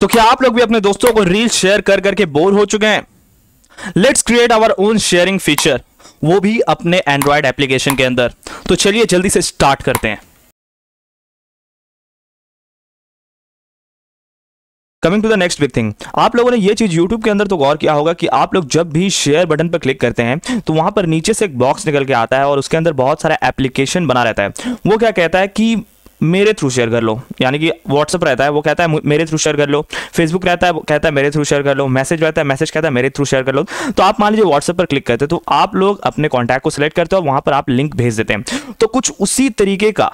तो क्या आप लोग भी अपने दोस्तों को रील शेयर कर करके बोर हो चुके हैं let's create our own sharing feature वो भी अपने एंड्रॉयड एप्लीकेशन के अंदर तो चलिए जल्दी से स्टार्ट करते हैं coming to the next big thing आप लोगों ने ये चीज़ YouTube के अंदर तो गौर किया होगा कि आप लोग जब भी शेयर बटन पर क्लिक करते हैं तो वहां पर नीचे से एक बॉक्स निकल के आता है और उसके अंदर बहुत सारा एप्लीकेशन बना रहता है वो क्या कहता है कि मेरे थ्रू शेयर कर लो यानी कि व्हाट्सअप रहता है वो कहता है मेरे थ्रू शेयर कर लो फेसबुक रहता है वो कहता है मेरे थ्रू शेयर कर लो मैसेज रहता है मैसेज कहता है मेरे थ्रू शेयर कर लो तो आप मान लीजिए व्हाट्सअप पर क्लिक करते हो तो आप लोग अपने कॉन्टैक्ट को सिलेक्ट करते हो और वहाँ पर आप लिंक भेज देते हैं तो कुछ उसी तरीके का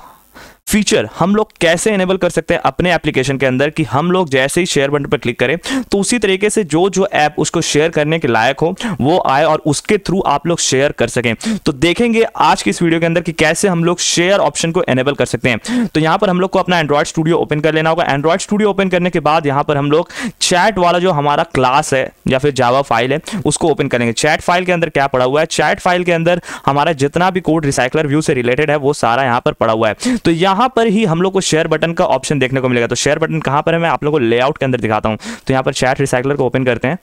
फीचर हम लोग कैसे इनेबल कर सकते हैं अपने एप्लीकेशन के अंदर कि हम लोग जैसे ही शेयर बटन पर क्लिक करें तो उसी तरीके से जो जो ऐप उसको शेयर करने के लायक हो वो आए और उसके थ्रू आप लोग शेयर कर सकें तो देखेंगे आज की इस वीडियो के अंदर कि कैसे हम लोग शेयर ऑप्शन को एनेबल कर सकते हैं तो यहाँ पर हम लोग को अपना एंड्रॉयड स्टूडियो ओपन कर लेना होगा एंड्रॉयड स्टूडियो ओपन करने के बाद यहाँ पर हम लोग चैट वाला जो हमारा क्लास है या फिर जावा फाइल है उसको ओपन करेंगे चैट फाइल के अंदर क्या पड़ा हुआ है चैट फाइल के अंदर हमारा जितना भी कोड रिसाइकलर व्यू से रिलेटेड है वो सारा यहाँ पर पड़ा हुआ है तो यहाँ यहां पर ही हम लोग को शेयर बटन का ऑप्शन देखने को मिलेगा तो शेयर बटन कहां पर है मैं आप लोग को लेआउट के अंदर दिखाता हूं तो यहां पर चैट रिसाइकलर को ओपन करते हैं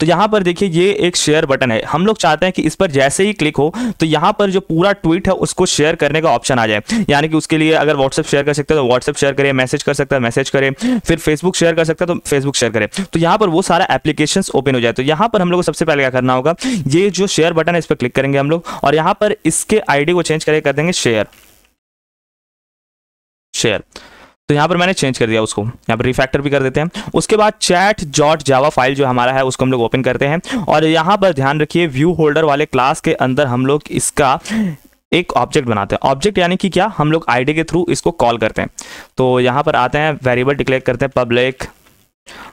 तो यहां पर देखिए ये एक शेयर बटन है हम लोग चाहते हैं कि इस पर जैसे ही क्लिक हो तो यहां पर जो पूरा ट्वीट है उसको शेयर करने का ऑप्शन आ जाए यानी कि उसके लिए अगर व्हाट्सएप शेयर कर सकते हैं तो व्हाट्सएप शेयर करें मैसेज कर सकता है मैसेज करें फिर फेसबुक शेयर कर सकता है तो फेसबुक शेयर करें तो यहां पर वो सारा एप्लीकेशन ओपन हो जाए तो यहां पर हम लोग सबसे पहले क्या करना होगा ये जो शेयर बटन है इस पर क्लिक करेंगे हम लोग और यहां पर इसके आईडी को चेंज करके कर देंगे शेयर शेयर तो यहाँ पर मैंने चेंज कर दिया उसको यहाँ पर रिफैक्टर भी कर देते हैं उसके बाद चैट जॉट जावा फाइल जो हमारा है उसको हम लोग ओपन करते हैं और यहाँ पर ध्यान रखिए व्यू होल्डर वाले क्लास के अंदर हम लोग इसका एक ऑब्जेक्ट बनाते हैं ऑब्जेक्ट यानी कि क्या हम लोग आईडी के थ्रू इसको कॉल करते हैं तो यहाँ पर आते हैं वेरिएबल डिक्लेयर करते हैं पब्लिक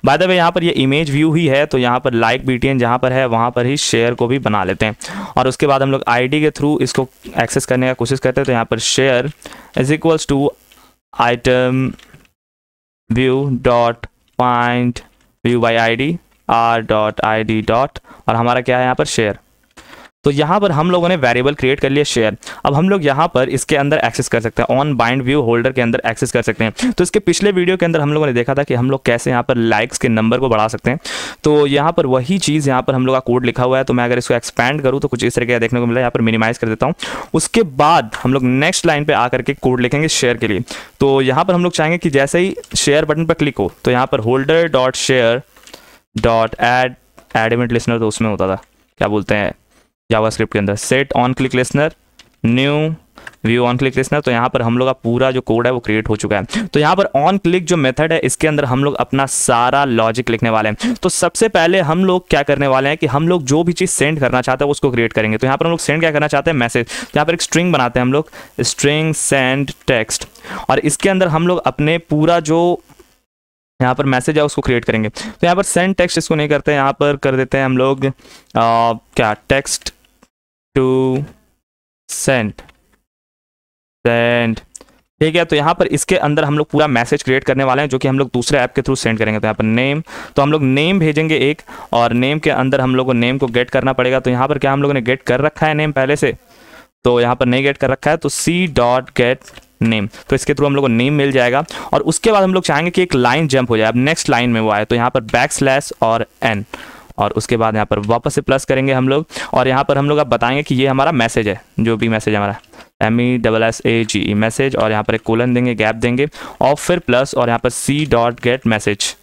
बाय द वे यहाँ पर ये इमेज व्यू ही है तो यहाँ पर लाइक बी टी जहाँ पर है वहाँ पर ही शेयर को भी बना लेते हैं और उसके बाद हम लोग आईडी के थ्रू इसको एक्सेस करने का कोशिश करते हैं तो यहाँ पर share is equals to item view dot find view by id r dot id dot और हमारा क्या है यहाँ पर share तो यहाँ पर हम लोगों ने वेरिएबल क्रिएट कर लिया शेयर अब हम लोग यहाँ पर इसके अंदर एक्सेस कर सकते हैं ऑन बाइंड व्यू होल्डर के अंदर एक्सेस कर सकते हैं तो इसके पिछले वीडियो के अंदर हम लोगों ने देखा था कि हम लोग कैसे यहाँ पर लाइक्स के नंबर को बढ़ा सकते हैं तो यहाँ पर वही चीज़ यहाँ पर हम लोग का कोड लिखा हुआ है तो मैं अगर इसको एक्सपैंड करूँ तो कुछ इस तरीके का देखने को मिला यहाँ पर मिनिमाइज कर देता हूँ उसके बाद हम लोग नेक्स्ट लाइन पर आकर के कोड लिखेंगे शेयर के लिए तो यहाँ पर हम लोग चाहेंगे कि जैसे ही शेयर बटन पर क्लिक हो तो यहाँ पर holder dot share dot add add event listener तो उसमें होता था क्या बोलते हैं जावास्क्रिप्ट के अंदर set on click listener new view on click listener तो यहाँ पर हम लोग का पूरा जो कोड है वो क्रिएट हो चुका है तो यहाँ पर ऑन क्लिक जो मेथड है इसके अंदर हम लोग अपना सारा लॉजिक लिखने वाले हैं तो सबसे पहले हम लोग क्या करने वाले हैं कि हम लोग जो भी चीज़ सेंड करना चाहते हैं उसको क्रिएट करेंगे तो यहाँ पर हम लोग सेंड क्या करना चाहते हैं मैसेज तो यहाँ पर एक स्ट्रिंग बनाते हैं हम लोग स्ट्रिंग सेंड टेक्स्ट और इसके अंदर हम लोग अपने पूरा जो यहाँ पर मैसेज है उसको क्रिएट करेंगे तो यहाँ पर सेंड टेक्स्ट इसको नहीं करते यहाँ पर कर देते हैं हम लोग आ, क्या टेक्स्ट टू सेंट सेंट ठीक है तो यहाँ पर इसके अंदर हम लोग पूरा मैसेज क्रिएट करने वाले हैं जो कि हम लोग दूसरे ऐप के थ्रू सेंड करेंगे तो यहाँ पर नेम तो हम लोग नेम भेजेंगे एक और नेम के अंदर हम लोग को नेम को गेट करना पड़ेगा तो यहाँ पर क्या हम लोगों ने गेट कर रखा है नेम पहले से तो यहाँ पर नहीं गेट कर रखा है तो सी डॉट गेट नेम तो इसके थ्रू हम लोग को नेम मिल जाएगा और उसके बाद हम लोग चाहेंगे कि एक लाइन जंप हो जाए अब नेक्स्ट लाइन में वो आए तो यहाँ पर बैक स्लैश और एन और उसके बाद यहाँ पर वापस से प्लस करेंगे हम लोग और यहाँ पर हम लोग आप बताएंगे कि ये हमारा मैसेज है जो भी मैसेज हमारा M E double S A G E message और यहाँ पर एक कोलन देंगे गैप देंगे और फिर प्लस और यहाँ पर सी डॉट गेट मैसेज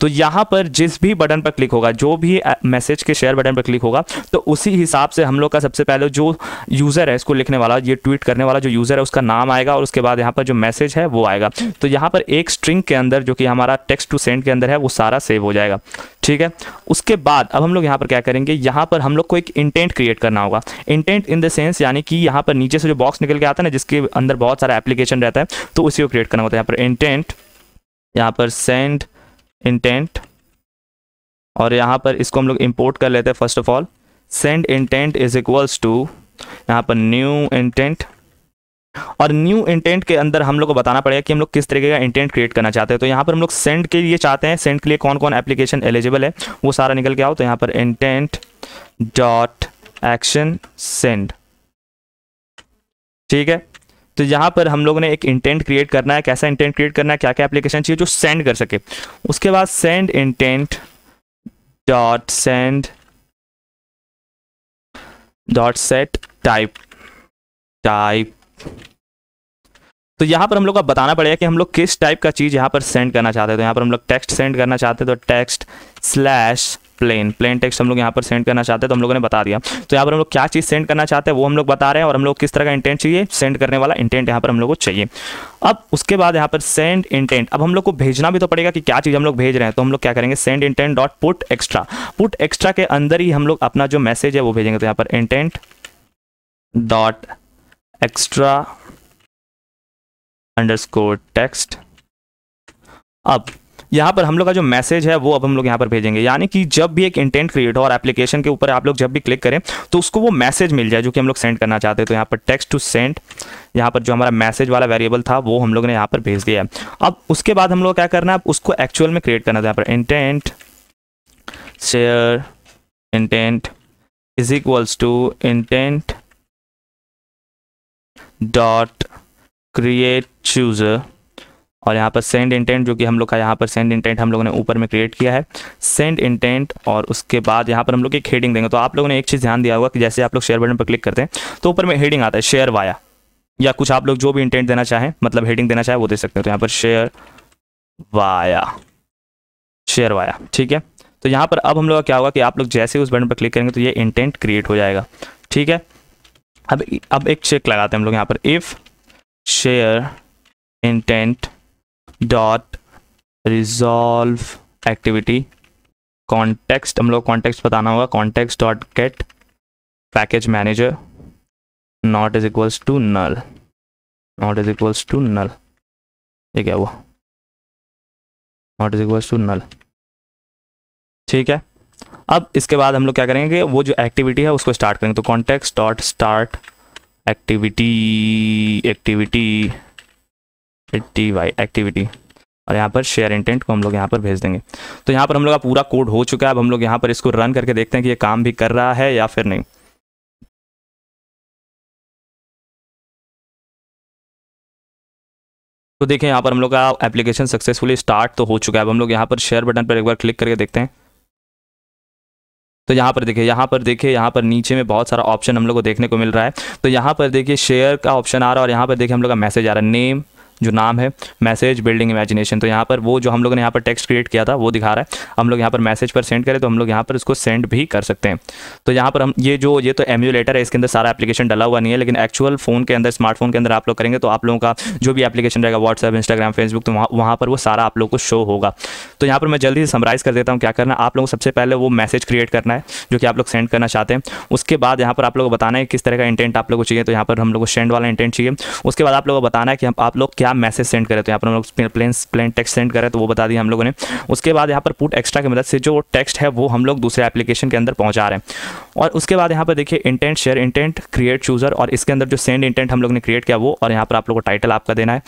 तो यहाँ पर जिस भी बटन पर क्लिक होगा जो भी मैसेज के शेयर बटन पर क्लिक होगा तो उसी हिसाब से हम लोग का सबसे पहले जो यूज़र है इसको लिखने वाला ये ट्वीट करने वाला जो यूज़र है उसका नाम आएगा और उसके बाद यहाँ पर जो मैसेज है वो आएगा तो यहाँ पर एक स्ट्रिंग के अंदर जो कि हमारा टेक्स्ट टू सेंड के अंदर है वो सारा सेव हो जाएगा ठीक है उसके बाद अब हम लोग यहाँ पर क्या करेंगे यहाँ पर हम लोग को एक इंटेंट क्रिएट करना होगा इंटेंट इन द सेंस यानी कि यहाँ पर नीचे से जो बॉक्स निकल के आता है ना जिसके अंदर बहुत सारा एप्लीकेशन रहता है तो उसी को क्रिएट करना होता है यहाँ पर इंटेंट यहाँ पर सेंड इंटेंट और यहाँ पर इसको हम लोग इम्पोर्ट कर लेते हैं first of all send intent is equals to यहाँ पर न्यू इंटेंट और न्यू इंटेंट के अंदर हम लोग को बताना पड़ेगा कि हम लोग किस तरीके का इंटेंट क्रिएट करना चाहते हैं तो यहाँ पर हम लोग सेंड के लिए चाहते हैं सेंड के लिए कौन कौन एप्लीकेशन एलिजिबल है वो सारा निकल के आओ तो यहाँ पर इंटेंट डॉट एक्शन सेंड ठीक है तो यहाँ पर हम लोग ने एक इंटेंट क्रिएट करना है कैसा इंटेंट क्रिएट करना है क्या क्या एप्लीकेशन चाहिए जो सेंड कर सके उसके बाद send intent dot send dot set type type तो यहाँ पर हम लोग का बताना पड़ेगा कि हम लोग किस टाइप का चीज़ यहाँ पर सेंड करना चाहते हैं तो यहाँ पर हम लोग टेक्स्ट सेंड करना चाहते हैं तो text slash plain plain text हम लोग यहाँ पर सेंड करना चाहते हैं तो हम लोगों ने बता दिया तो यहाँ पर हम लोग क्या चीज़ सेंड करना चाहते हैं वो हम लोग बता रहे हैं और हम लोग किस तरह का इंटेंट चाहिए सेंड करने वाला इंटेंट यहाँ पर हम लोग को चाहिए अब उसके बाद यहाँ पर सेंड इंटेंट अब हम लोग को भेजना भी तो पड़ेगा कि क्या चीज़ हम लोग भेज रहे हैं तो हम लोग क्या करेंगे send intent dot put extra put extra के अंदर ही हम लोग अपना जो मैसेज है वो भेजेंगे तो यहाँ पर intent dot extra underscore text अब यहाँ पर हम लोग का जो मैसेज है वो अब हम लोग यहाँ पर भेजेंगे यानी कि जब भी एक इंटेंट क्रिएट हो और एप्लीकेशन के ऊपर आप लोग जब भी क्लिक करें तो उसको वो मैसेज मिल जाए जो कि हम लोग सेंड करना चाहते हैं तो यहाँ पर टेक्स्ट टू सेंड यहाँ पर जो हमारा मैसेज वाला वेरिएबल था वो हम लोग ने यहाँ पर भेज दिया है अब उसके बाद हम लोग क्या करना है उसको एक्चुअल में क्रिएट करना था यहाँ पर intent share intent is equals to intent dot create chooser और यहाँ पर सेंड इंटेंट जो कि हम लोग का यहाँ पर सेंड इंटेंट हम लोगों ने ऊपर में क्रिएट किया है सेंड इंटेंट और उसके बाद यहाँ पर हम लोग एक हेडिंग देंगे तो आप लोगों ने एक चीज़ ध्यान दिया होगा कि जैसे आप लोग शेयर बटन पर क्लिक करते हैं तो ऊपर में हेडिंग आता है शेयर वाया या कुछ आप लोग जो भी इंटेंट देना चाहें मतलब हेडिंग देना चाहें वो दे सकते हो तो यहाँ पर शेयर वाया शेयर वाया ठीक है तो यहाँ पर अब हम लोग का क्या होगा कि आप लोग जैसे उस बटन पर क्लिक करेंगे तो ये इंटेंट क्रिएट हो जाएगा ठीक है अब अब एक चेक लगाते हैं हम लोग यहाँ पर if share intent dot resolve activity context हम लोग कॉन्टेक्स्ट बताना होगा context dot get package manager not is equals to null not is equals to null ठीक है वो not is equals to null ठीक है अब इसके बाद हम लोग क्या करेंगे वो जो एक्टिविटी है उसको स्टार्ट करेंगे तो context dot start activity activity T Y activity और यहाँ पर शेयर इंटेंट को हम लोग यहाँ पर भेज देंगे तो यहाँ पर हम लोग का पूरा कोड हो चुका है अब हम लोग यहाँ पर इसको रन करके देखते हैं कि ये काम भी कर रहा है या फिर नहीं तो देखिए यहाँ पर हम लोग का एप्लीकेशन सक्सेसफुली स्टार्ट तो हो चुका है अब हम लोग यहाँ पर शेयर बटन पर एक बार क्लिक करके देखते हैं तो यहाँ पर देखिए यहाँ पर देखिए यहाँ पर नीचे में बहुत सारा ऑप्शन हम लोग को देखने को मिल रहा है तो यहाँ पर देखिए शेयर का ऑप्शन आ रहा है और यहाँ पर देखिए हम लोग का मैसेज आ रहा है नेम जो नाम है मैसेज बिल्डिंग इमेजिनेशन तो यहाँ पर वो जो हम लोगों ने यहाँ पर टेक्स्ट क्रिएट किया था वो दिखा रहा है हम लोग यहाँ पर मैसेज पर सेंड करें तो हम लोग यहाँ पर इसको सेंड भी कर सकते हैं तो यहाँ पर हम ये जो ये तो एम्यूलेटर है इसके अंदर सारा एप्लीकेशन डला हुआ नहीं है लेकिन एक्चुअल फोन के अंदर स्मार्टफोन के अंदर आप लोग करेंगे तो आप लोगों का जो भी एप्लीकेशन रहेगा व्हाट्सएप इंस्टाग्राम फेसबुक तो वहाँ वहाँ पर वो सारा आप लोग को शो होगा तो यहाँ पर मैं जल्दी से समराइज़ कर देता हूँ क्या करना आप लोगों को सबसे पहले वो मैसेज क्रिएट करना है जो कि आप लोग सेंड करना चाहते हैं उसके बाद यहाँ पर आप लोग को बताना है किस तरह का इंटेंट आप लोग को चाहिए तो यहाँ पर हम लोग को सेंड वाला इंटेंट चाहिए उसके बाद आप लोग को बताना है कि आप लोग क्या आप मैसेज सेंड करें तो यहाँ पर हम लोग प्लेन प्लेन टेक्स्ट सेंड करें तो वो बता दिया हम लोगों ने उसके बाद यहाँ पर पुट एक्स्ट्रा की मदद से जो टेक्स्ट है वो हम लोग दूसरे एप्लीकेशन के अंदर पहुँचा रहे हैं और उसके बाद यहाँ पर देखिए intent share intent create chooser और इसके अंदर जो सेंड इंटेंट हम लोग ने क्रिएट किया वो और यहाँ पर आप लोग को टाइटल आपका देना है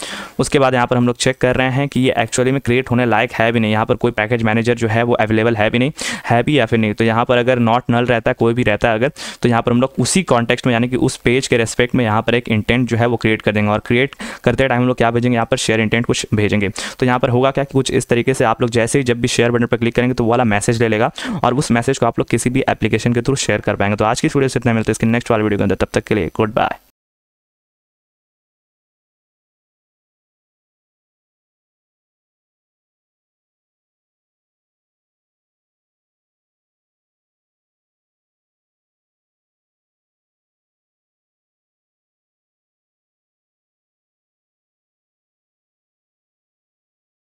उसके बाद यहाँ पर हम लोग चेक कर रहे हैं कि ये एक्चुअली में क्रिएट होने लायक है भी नहीं यहाँ पर कोई पैकेज मैनेजर जो है वो अवेलेबल है भी नहीं है भी या फिर नहीं तो यहाँ पर अगर नॉट नल रहता है कोई भी रहता है अगर तो यहाँ पर हम लोग उसी कॉन्टेक्स्ट में यानी कि उस पेज के रेस्पेक्ट में यहाँ पर एक इंटेंट जो है वो क्रिएट कर देंगे और क्रिएट करते टाइम हम लोग क्या भेजेंगे यहाँ पर शेयर इंटेंट कुछ भेजेंगे तो यहाँ पर होगा क्या कि कुछ इस तरीके से आप लोग जैसे ही जब भी शेयर बटन पर क्लिक करेंगे तो वाला मैसेज ले लेगा और उस मैसेज को आप लोग किसी भी एप्लीकेशन के थ्रू शेयर कर पाएंगे तो आज की वीडियो से इतना मिलते हैं इसके नेक्स्ट वाले वीडियो के अंदर तब तक के लिए गुड बाय